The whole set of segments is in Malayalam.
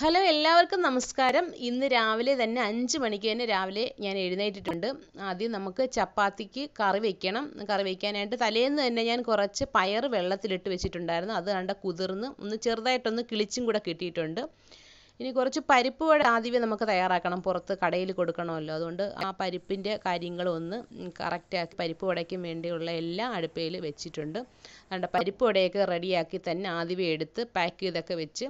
ഹലോ എല്ലാവർക്കും നമസ്കാരം ഇന്ന് രാവിലെ തന്നെ അഞ്ച് മണിക്ക് തന്നെ രാവിലെ ഞാൻ എഴുന്നേറ്റിട്ടുണ്ട് ആദ്യം നമുക്ക് ചപ്പാത്തിക്ക് കറി വെക്കണം കറി വെക്കാനായിട്ട് തലേന്ന് തന്നെ ഞാൻ കുറച്ച് പയർ വെള്ളത്തിലിട്ട് വെച്ചിട്ടുണ്ടായിരുന്നു അത് കണ്ട കുതിർന്ന് ഒന്ന് ചെറുതായിട്ടൊന്ന് കിളിച്ചും കൂടെ കിട്ടിയിട്ടുണ്ട് ഇനി കുറച്ച് പരിപ്പ് വട ആദ്യമേ നമുക്ക് തയ്യാറാക്കണം പുറത്ത് കടയിൽ കൊടുക്കണമല്ലോ അതുകൊണ്ട് ആ പരിപ്പിൻ്റെ കാര്യങ്ങളൊന്ന് കറക്റ്റാക്കി പരിപ്പ് വടയ്ക്കും വേണ്ടിയുള്ള എല്ലാം അടുപ്പയിൽ വെച്ചിട്ടുണ്ട് അതുകൊണ്ട് പരിപ്പ് വടയൊക്കെ റെഡിയാക്കി തന്നെ ആദ്യമേ എടുത്ത് പാക്ക് ചെയ്തൊക്കെ വെച്ച്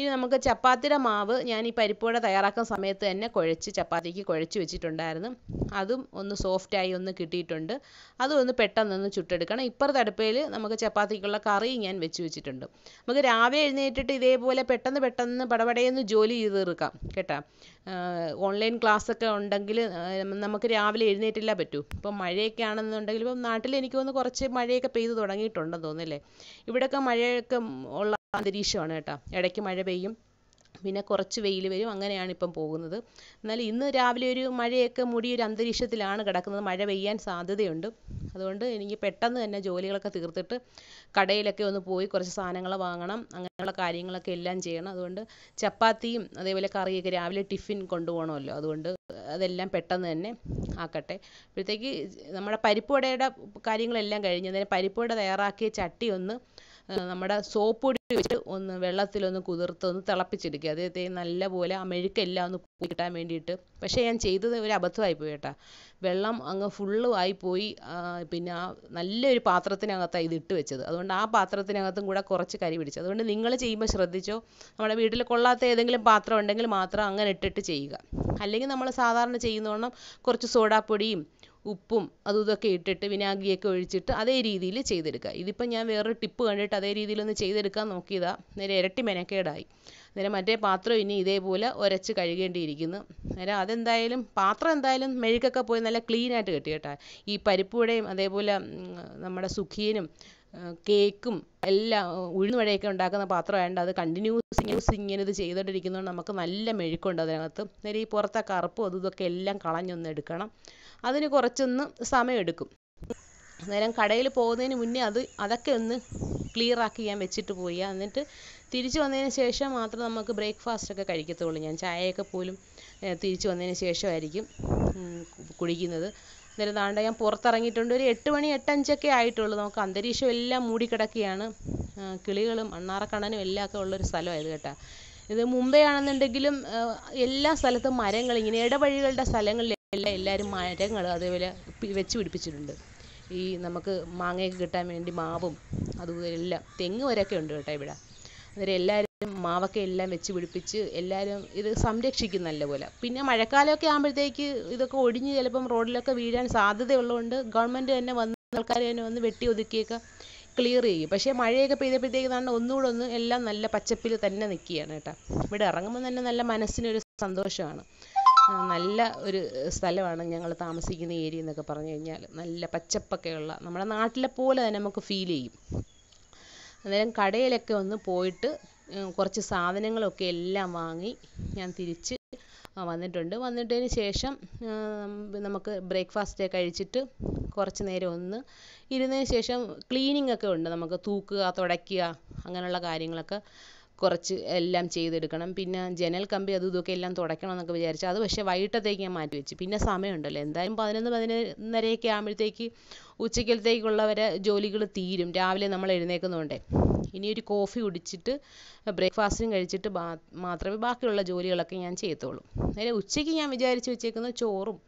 ഇനി നമുക്ക് ചപ്പാത്തിയുടെ മാവ് ഞാൻ ഈ പരിപ്പ് വട തയ്യാറാക്കുന്ന സമയത്ത് തന്നെ കുഴച്ച് ചപ്പാത്തിക്ക് കുഴച്ച് വെച്ചിട്ടുണ്ടായിരുന്നു അതും ഒന്ന് സോഫ്റ്റായി ഒന്ന് കിട്ടിയിട്ടുണ്ട് അതും ഒന്ന് ഒന്ന് ചുട്ടെടുക്കണം ഇപ്പുറത്തെ അടുപ്പയിൽ നമുക്ക് ചപ്പാത്തിക്കുള്ള കറി ഞാൻ വെച്ച് വെച്ചിട്ടുണ്ട് നമുക്ക് രാവിലെ എഴുന്നേറ്റിട്ട് ഇതേപോലെ പെട്ടെന്ന് പെട്ടെന്ന് പടപടയെന്ന് ജോലി ചെയ്ത് തീർക്കാം കേട്ടോ ഓൺലൈൻ ക്ലാസ്സൊക്കെ ഉണ്ടെങ്കിൽ നമുക്ക് രാവിലെ എഴുന്നേറ്റല്ലേ പറ്റൂ ഇപ്പം മഴയൊക്കെ ആണെന്നുണ്ടെങ്കിൽ ഇപ്പം നാട്ടിൽ എനിക്ക് തോന്നുന്നു കുറച്ച് മഴയൊക്കെ പെയ്തു തുടങ്ങിയിട്ടുണ്ടെന്ന് തോന്നുന്നു അല്ലേ ഇവിടെയൊക്കെ മഴയൊക്കെ ഉള്ള അന്തരീക്ഷമാണ് കേട്ടോ ഇടയ്ക്ക് മഴ പെയ്യും പിന്നെ കുറച്ച് വെയിൽ വരും അങ്ങനെയാണ് ഇപ്പം പോകുന്നത് എന്നാൽ ഇന്ന് രാവിലെ ഒരു മഴയൊക്കെ ഒരു അന്തരീക്ഷത്തിലാണ് കിടക്കുന്നത് മഴ പെയ്യാൻ സാധ്യതയുണ്ട് അതുകൊണ്ട് എനിക്ക് പെട്ടെന്ന് തന്നെ ജോലികളൊക്കെ തീർത്തിട്ട് കടയിലൊക്കെ ഒന്ന് പോയി കുറച്ച് സാധനങ്ങൾ വാങ്ങണം അങ്ങനെയുള്ള കാര്യങ്ങളൊക്കെ എല്ലാം ചെയ്യണം അതുകൊണ്ട് ചപ്പാത്തിയും അതേപോലെ കറിയൊക്കെ രാവിലെ ടിഫിൻ കൊണ്ടുപോകണമല്ലോ അതുകൊണ്ട് അതെല്ലാം പെട്ടെന്ന് തന്നെ ആക്കട്ടെ അപ്പോഴത്തേക്ക് നമ്മുടെ പരിപ്പ് വടയുടെ കാര്യങ്ങളെല്ലാം കഴിഞ്ഞ് പരിപ്പ് വട തയ്യാറാക്കിയ ചട്ടി ഒന്ന് നമ്മുടെ സോപ്പ് പൊടി വെച്ചിട്ട് ഒന്ന് വെള്ളത്തിലൊന്ന് ഒന്ന് തിളപ്പിച്ചെടുക്കുക അത് നല്ലപോലെ ആ മെഴുക്കെല്ലാം ഒന്ന് കിട്ടാൻ വേണ്ടിയിട്ട് പക്ഷേ ഞാൻ ചെയ്തത് ഒരു അബദ്ധമായി പോയി കേട്ടോ വെള്ളം അങ്ങ് ഫുള്ള് പോയി പിന്നെ ആ നല്ലൊരു പാത്രത്തിനകത്താണ് ഇത് ഇട്ട് വെച്ചത് അതുകൊണ്ട് ആ പാത്രത്തിനകത്തും കൂടെ കുറച്ച് കരി പിടിച്ചു അതുകൊണ്ട് നിങ്ങൾ ചെയ്യുമ്പോൾ ശ്രദ്ധിച്ചോ നമ്മുടെ വീട്ടിൽ കൊള്ളാത്ത ഏതെങ്കിലും പാത്രം ഉണ്ടെങ്കിൽ മാത്രം അങ്ങനെ ഇട്ടിട്ട് ചെയ്യുക അല്ലെങ്കിൽ നമ്മൾ സാധാരണ ചെയ്യുന്നോണം കുറച്ച് സോഡാപ്പൊടിയും ഉപ്പും അതും ഇതൊക്കെ ഇട്ടിട്ട് വിനാഗിരിയൊക്കെ ഒഴിച്ചിട്ട് അതേ രീതിയിൽ ചെയ്തെടുക്കുക ഇതിപ്പോൾ ഞാൻ വേറൊരു ടിപ്പ് കണ്ടിട്ട് അതേ രീതിയിലൊന്ന് ചെയ്തെടുക്കാൻ നോക്കിയതാ നേരെ ഇരട്ടി മെനക്കേടായി നേരെ മറ്റേ പാത്രം ഇനി ഇതേപോലെ ഉരച്ച് കഴുകേണ്ടിയിരിക്കുന്നു നേരെ അതെന്തായാലും പാത്രം എന്തായാലും മെഴുകൊക്കെ പോയി നല്ല ആയിട്ട് കിട്ടി കേട്ടോ ഈ പരിപ്പുവടയും അതേപോലെ നമ്മുടെ സുഖിയനും കേക്കും എല്ലാം ഉഴുന്ന് വഴയൊക്കെ ഉണ്ടാക്കുന്ന ആയതുകൊണ്ട് അത് കണ്ടിന്യൂസ് ന്യൂസ് ഇങ്ങനെ ഇത് ചെയ്തുകൊണ്ടിരിക്കുന്നതുകൊണ്ട് നമുക്ക് നല്ല മെഴുക്കുണ്ട് അതിനകത്ത് നേരെ ഈ പുറത്തെ കറുപ്പും അതും ഇതൊക്കെ എല്ലാം കളഞ്ഞൊന്ന് എടുക്കണം അതിന് കുറച്ചൊന്ന് സമയമെടുക്കും അന്നേരം കടയിൽ പോകുന്നതിന് മുന്നേ അത് അതൊക്കെ ഒന്ന് ക്ലിയർ ആക്കി ഞാൻ വെച്ചിട്ട് പോയി എന്നിട്ട് തിരിച്ചു വന്നതിന് ശേഷം മാത്രമേ നമുക്ക് ബ്രേക്ക്ഫാസ്റ്റ് ഒക്കെ കഴിക്കത്തുള്ളൂ ഞാൻ ചായയൊക്കെ പോലും തിരിച്ചു വന്നതിന് ശേഷമായിരിക്കും കുടിക്കുന്നത് അന്നേരം താണ്ട ഞാൻ പുറത്തിറങ്ങിയിട്ടുണ്ട് ഒരു എട്ട് മണി എട്ടഞ്ചൊക്കെ ആയിട്ടുള്ളൂ നമുക്ക് അന്തരീക്ഷം എല്ലാം മൂടിക്കിടക്കുകയാണ് കിളികളും അണ്ണാറക്കണ്ണനും എല്ലാം ഒക്കെ ഉള്ളൊരു സ്ഥലമായത് കേട്ടോ ഇത് മുംബൈ ആണെന്നുണ്ടെങ്കിലും എല്ലാ സ്ഥലത്തും മരങ്ങൾ ഇങ്ങനെ ഇടവഴികളുടെ സ്ഥലങ്ങളിൽ എല്ലാം എല്ലാവരും മരങ്ങൾ അതേപോലെ വെച്ച് പിടിപ്പിച്ചിട്ടുണ്ട് ഈ നമുക്ക് മാങ്ങയൊക്കെ കിട്ടാൻ വേണ്ടി മാവും അതുപോലെ എല്ലാം തെങ്ങ് വരെയൊക്കെ ഉണ്ട് കേട്ടോ ഇവിടെ അന്നേരം എല്ലാവരും മാവൊക്കെ എല്ലാം വെച്ച് പിടിപ്പിച്ച് എല്ലാവരും ഇത് സംരക്ഷിക്കും നല്ലപോലെ പിന്നെ മഴക്കാലമൊക്കെ ആകുമ്പോഴത്തേക്ക് ഇതൊക്കെ ഒടിഞ്ഞ് ചിലപ്പം റോഡിലൊക്കെ വീഴാൻ സാധ്യതയുള്ളതുകൊണ്ട് ഗവൺമെൻറ് തന്നെ വന്ന് ആൾക്കാർ തന്നെ വന്ന് വെട്ടി ഒതുക്കിയൊക്കെ ക്ലിയർ ചെയ്യും പക്ഷേ മഴയൊക്കെ പെയ്തപ്പോഴത്തേക്ക് തന്നെ ഒന്നുകൂടെ ഒന്ന് എല്ലാം നല്ല പച്ചപ്പിൽ തന്നെ നിൽക്കുകയാണ് കേട്ടോ ഇവിടെ ഇറങ്ങുമ്പോൾ തന്നെ നല്ല മനസ്സിനൊരു സന്തോഷമാണ് നല്ല ഒരു സ്ഥലമാണ് ഞങ്ങൾ താമസിക്കുന്ന ഏരിയ എന്നൊക്കെ പറഞ്ഞു കഴിഞ്ഞാൽ നല്ല പച്ചപ്പൊക്കെ ഉള്ള നമ്മുടെ നാട്ടിലെ പോലെ തന്നെ നമുക്ക് ഫീൽ ചെയ്യും അന്നേരം കടയിലൊക്കെ ഒന്ന് പോയിട്ട് കുറച്ച് സാധനങ്ങളൊക്കെ എല്ലാം വാങ്ങി ഞാൻ തിരിച്ച് വന്നിട്ടുണ്ട് വന്നിട്ടതിന് ശേഷം നമുക്ക് ബ്രേക്ക്ഫാസ്റ്റ് കഴിച്ചിട്ട് കുറച്ച് നേരം ഒന്ന് ഇരുന്നതിന് ശേഷം ക്ലീനിങ് ഒക്കെ ഉണ്ട് നമുക്ക് തൂക്കുക തുടയ്ക്കുക അങ്ങനെയുള്ള കാര്യങ്ങളൊക്കെ കുറച്ച് എല്ലാം ചെയ്തെടുക്കണം പിന്നെ ജനൽ കമ്പി അതും ഇതുമൊക്കെ എല്ലാം തുടയ്ക്കണം എന്നൊക്കെ വിചാരിച്ചു അത് പക്ഷേ വൈകിട്ടത്തേക്ക് ഞാൻ മാറ്റി വെച്ചു പിന്നെ സമയമുണ്ടല്ലോ എന്തായാലും പതിനൊന്ന് പതിനൊന്നരയൊക്കെ ആകുമ്പോഴത്തേക്ക് ഉച്ചക്കലത്തേക്കുള്ള വരെ ജോലികൾ തീരും രാവിലെ നമ്മൾ എഴുന്നേൽക്കുന്നതുകൊണ്ടേ ഇനി ഒരു കോഫി കുടിച്ചിട്ട് ബ്രേക്ക്ഫാസ്റ്റും കഴിച്ചിട്ട് മാത്രമേ ബാക്കിയുള്ള ജോലികളൊക്കെ ഞാൻ ചെയ്യത്തുള്ളൂ അതായത് ഉച്ചയ്ക്ക് ഞാൻ വിചാരിച്ചു വെച്ചേക്കുന്നത് ചോറും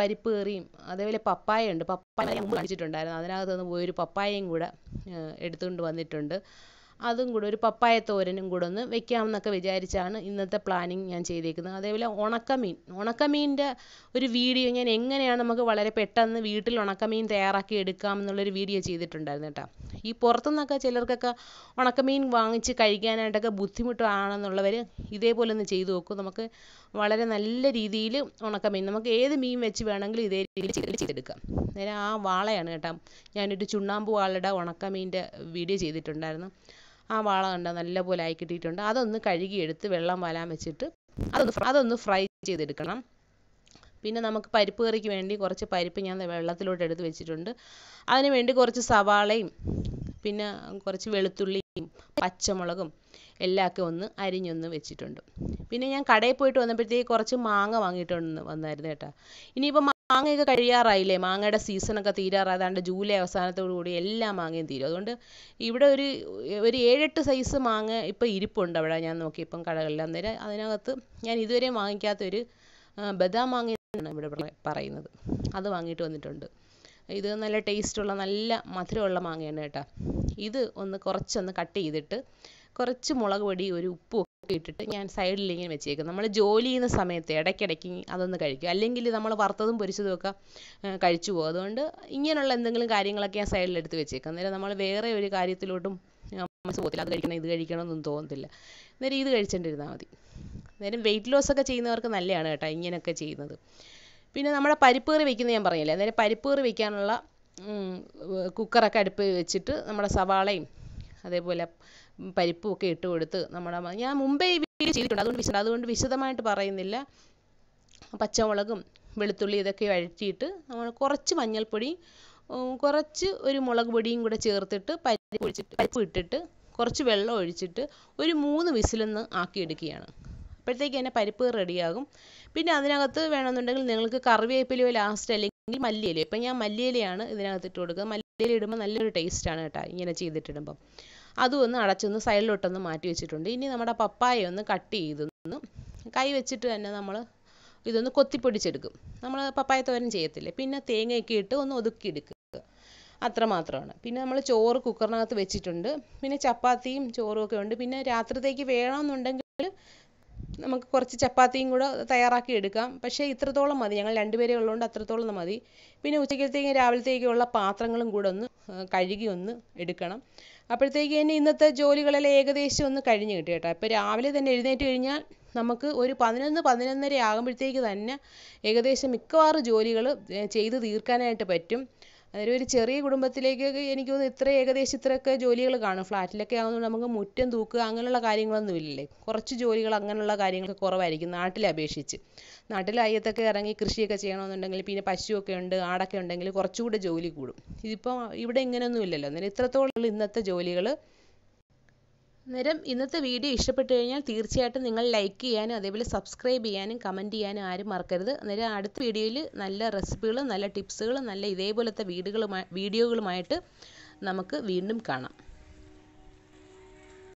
പരിപ്പ് കറിയും അതേപോലെ പപ്പായ ഉണ്ട് പപ്പായ കഴിച്ചിട്ടുണ്ടായിരുന്നു അതിനകത്ത് നിന്ന് പോയൊരു പപ്പായയും കൂടെ എടുത്തുകൊണ്ട് വന്നിട്ടുണ്ട് അതും കൂടെ ഒരു പപ്പായ തോരനും കൂടെ ഒന്ന് വെക്കാമെന്നൊക്കെ വിചാരിച്ചാണ് ഇന്നത്തെ പ്ലാനിങ് ഞാൻ ചെയ്തേക്കുന്നത് അതേപോലെ ഉണക്കമീൻ ഉണക്കമീൻ്റെ ഒരു വീഡിയോ ഞാൻ എങ്ങനെയാണ് നമുക്ക് വളരെ പെട്ടെന്ന് വീട്ടിൽ ഉണക്കമീൻ തയ്യാറാക്കി എടുക്കാം ഒരു വീഡിയോ ചെയ്തിട്ടുണ്ടായിരുന്നു കേട്ടോ ഈ പുറത്തുനിന്നൊക്കെ ചിലർക്കൊക്കെ ഉണക്കമീൻ വാങ്ങിച്ച് കഴിക്കാനായിട്ടൊക്കെ ബുദ്ധിമുട്ടാണെന്നുള്ളവർ ഇതേപോലെ ഒന്ന് ചെയ്തു നോക്കൂ നമുക്ക് വളരെ നല്ല രീതിയിൽ ഉണക്കമീൻ നമുക്ക് ഏത് മീൻ വെച്ച് വേണമെങ്കിലും ഇതേ രീതിയിൽ ചെയ്തെടുക്കാം നേരെ ആ വാളയാണ് കേട്ടോ ഞാനൊരു ചുണ്ണാമ്പ് വാളയുടെ ഉണക്കമീൻ്റെ വീഡിയോ ചെയ്തിട്ടുണ്ടായിരുന്നു ആ വാള കണ്ടോ നല്ലപോലെ ആയി കിട്ടിയിട്ടുണ്ട് അതൊന്ന് എടുത്ത് വെള്ളം വലാൻ വെച്ചിട്ട് അതൊന്ന് അതൊന്ന് ഫ്രൈ ചെയ്തെടുക്കണം പിന്നെ നമുക്ക് പരിപ്പ് കറിക്ക് വേണ്ടി കുറച്ച് പരിപ്പ് ഞാൻ വെള്ളത്തിലോട്ട് എടുത്ത് വെച്ചിട്ടുണ്ട് അതിന് വേണ്ടി കുറച്ച് സവാളയും പിന്നെ കുറച്ച് വെളുത്തുള്ളിയും പച്ചമുളകും എല്ലാമൊക്കെ ഒന്ന് അരിഞ്ഞൊന്ന് വെച്ചിട്ടുണ്ട് പിന്നെ ഞാൻ കടയിൽ പോയിട്ട് വന്നപ്പോഴത്തേക്ക് കുറച്ച് മാങ്ങ വാങ്ങിയിട്ട് വന്നായിരുന്നു കേട്ടോ ഇനിയിപ്പോൾ മാങ്ങയൊക്കെ കഴിയാറായില്ലേ മാങ്ങയുടെ സീസണൊക്കെ തീരാറായതാണ്ട് ജൂലൈ അവസാനത്തോടു കൂടി എല്ലാ മാങ്ങയും തീരും അതുകൊണ്ട് ഇവിടെ ഒരു ഒരു ഏഴെട്ട് സൈസ് മാങ്ങ ഇപ്പോൾ ഇരിപ്പുണ്ട് അവിടെ ഞാൻ നോക്കി ഇപ്പം കടകളിൽ അന്നേരം അതിനകത്ത് ഞാൻ ഇതുവരെ വാങ്ങിക്കാത്ത ഒരു ബദാം മാങ്ങ ഇവിടെ പറയുന്നത് അത് വാങ്ങിയിട്ട് വന്നിട്ടുണ്ട് ഇത് നല്ല ടേസ്റ്റുള്ള നല്ല മധുരമുള്ള മാങ്ങയാണ് കേട്ടോ ഇത് ഒന്ന് കുറച്ചൊന്ന് കട്ട് ചെയ്തിട്ട് കുറച്ച് മുളക് പൊടി ഒരു ഉപ്പും ഇട്ടിട്ട് ഞാൻ സൈഡിൽ ഇങ്ങനെ വെച്ചേക്കും നമ്മൾ ജോലി ചെയ്യുന്ന സമയത്ത് ഇടയ്ക്കിടയ്ക്ക് അതൊന്ന് കഴിക്കും അല്ലെങ്കിൽ നമ്മൾ വറുത്തതും പൊരിച്ചതും ഒക്കെ കഴിച്ചു പോകും അതുകൊണ്ട് ഇങ്ങനെയുള്ള എന്തെങ്കിലും കാര്യങ്ങളൊക്കെ ഞാൻ സൈഡിൽ എടുത്ത് വെച്ചേക്കും അന്നേരം നമ്മൾ വേറെ ഒരു കാര്യത്തിലോട്ടും മനസ്സ് പോകത്തില്ല അത് കഴിക്കണം ഇത് കഴിക്കണം എന്നൊന്നും തോന്നത്തില്ല അന്നേരം ഇത് കഴിച്ചുകൊണ്ടിരുന്നാൽ മതി അന്നേരം വെയിറ്റ് ലോസ് ഒക്കെ ചെയ്യുന്നവർക്ക് നല്ലതാണ് കേട്ടോ ഇങ്ങനെയൊക്കെ ചെയ്യുന്നത് പിന്നെ നമ്മുടെ പരിപ്പ് കറി വെക്കുന്നത് ഞാൻ പറഞ്ഞില്ലേ അന്നേരം പരിപ്പ് കറി വെക്കാനുള്ള കുക്കറൊക്കെ അടുപ്പ് വെച്ചിട്ട് നമ്മുടെ സവാളയും അതേപോലെ പരിപ്പും ഒക്കെ ഇട്ട് കൊടുത്ത് നമ്മുടെ ഞാൻ മുമ്പേ ഈ വീഡിയോ ചെയ്തിട്ടുണ്ട് അതുകൊണ്ട് വിശദ അതുകൊണ്ട് വിശദമായിട്ട് പറയുന്നില്ല പച്ചമുളകും വെളുത്തുള്ളി ഇതൊക്കെ വഴറ്റിയിട്ട് നമ്മൾ കുറച്ച് മഞ്ഞൾപ്പൊടി കുറച്ച് ഒരു മുളക് പൊടിയും കൂടെ ചേർത്തിട്ട് പരിപ്പ് ഒഴിച്ചിട്ട് പരിപ്പ് ഇട്ടിട്ട് കുറച്ച് വെള്ളം ഒഴിച്ചിട്ട് ഒരു മൂന്ന് വിസിലൊന്ന് ആക്കിയെടുക്കുകയാണ് അപ്പോഴത്തേക്ക് തന്നെ പരിപ്പ് റെഡിയാകും പിന്നെ അതിനകത്ത് വേണമെന്നുണ്ടെങ്കിൽ നിങ്ങൾക്ക് കറിവേപ്പിലയോ ലാസ്റ്റ് അല്ലെങ്കിൽ മല്ലിയിലയോ ഇപ്പം ഞാൻ മല്ലിയിലയാണ് ഇതിനകത്ത് ഇട്ട് കൊടുക്കുക മല്ലിയില ഇടുമ്പോൾ നല്ലൊരു ടേസ്റ്റാണ് കേട്ടോ ഇങ്ങനെ ചെയ്തിട്ടിടുമ്പം അതും ഒന്ന് അടച്ചൊന്ന് സൈഡിലോട്ടൊന്ന് മാറ്റി വെച്ചിട്ടുണ്ട് ഇനി നമ്മുടെ പപ്പായ ഒന്ന് കട്ട് ചെയ്തൊന്ന് കൈ വെച്ചിട്ട് തന്നെ നമ്മൾ ഇതൊന്ന് കൊത്തിപ്പൊടിച്ചെടുക്കും നമ്മൾ പപ്പായ തോരൻ ചെയ്യത്തില്ലേ പിന്നെ തേങ്ങയൊക്കെ ഇട്ട് ഒന്ന് ഒതുക്കിയെടുക്കുക അത്രമാത്രമാണ് പിന്നെ നമ്മൾ ചോറ് കുക്കറിനകത്ത് വെച്ചിട്ടുണ്ട് പിന്നെ ചപ്പാത്തിയും ചോറും ഒക്കെ ഉണ്ട് പിന്നെ രാത്രിത്തേക്ക് വേണമെന്നുണ്ടെങ്കിൽ നമുക്ക് കുറച്ച് ചപ്പാത്തിയും കൂടെ തയ്യാറാക്കി എടുക്കാം പക്ഷേ ഇത്രത്തോളം മതി ഞങ്ങൾ രണ്ടുപേരെ ഉള്ളതുകൊണ്ട് അത്രത്തോളം മതി പിന്നെ ഉച്ചക്കത്തേക്കും രാവിലത്തേക്കുള്ള പാത്രങ്ങളും കൂടെ ഒന്ന് കഴുകി ഒന്ന് എടുക്കണം അപ്പോഴത്തേക്ക് തന്നെ ഇന്നത്തെ ജോലികളെല്ലാം ഏകദേശം ഒന്ന് കഴിഞ്ഞ് കിട്ടി കേട്ടോ അപ്പോൾ രാവിലെ തന്നെ എഴുന്നേറ്റ് കഴിഞ്ഞാൽ നമുക്ക് ഒരു പതിനൊന്ന് പതിനൊന്നര ആകുമ്പോഴത്തേക്ക് തന്നെ ഏകദേശം മിക്കവാറും ജോലികൾ ചെയ്ത് തീർക്കാനായിട്ട് പറ്റും അന്നേരം ഒരു ചെറിയ കുടുംബത്തിലേക്കൊക്കെ എനിക്ക് തോന്നുന്നു ഇത്ര ഏകദേശം ഇത്രയൊക്കെ ജോലികൾ കാണും ഫ്ലാറ്റിലൊക്കെ ആകുമ്പോൾ നമുക്ക് മുറ്റം തൂക്കുക അങ്ങനെയുള്ള കാര്യങ്ങളൊന്നും ഇല്ലല്ലേ കുറച്ച് ജോലികൾ അങ്ങനെയുള്ള കാര്യങ്ങൾ കുറവായിരിക്കും നാട്ടിലെ അപേക്ഷിച്ച് നാട്ടിൽ അയ്യത്തൊക്കെ ഇറങ്ങി കൃഷിയൊക്കെ ചെയ്യണമെന്നുണ്ടെങ്കിൽ പിന്നെ പശുവൊക്കെ ഉണ്ട് ആടൊക്കെ ഉണ്ടെങ്കിൽ കുറച്ചുകൂടെ ജോലി കൂടും ഇതിപ്പോൾ ഇവിടെ ഇങ്ങനെയൊന്നും ഇല്ലല്ലോ അന്നേരം ഇത്രത്തോളം ഇന്നത്തെ ജോലികൾ അന്നേരം ഇന്നത്തെ വീഡിയോ ഇഷ്ടപ്പെട്ടു കഴിഞ്ഞാൽ തീർച്ചയായിട്ടും നിങ്ങൾ ലൈക്ക് ചെയ്യാനും അതേപോലെ സബ്സ്ക്രൈബ് ചെയ്യാനും കമൻറ്റ് ചെയ്യാനും ആരും മറക്കരുത് അന്നേരം അടുത്ത വീഡിയോയിൽ നല്ല റെസിപ്പികളും നല്ല ടിപ്സുകളും നല്ല ഇതേപോലത്തെ വീടുകളുമായി വീഡിയോകളുമായിട്ട് നമുക്ക് വീണ്ടും കാണാം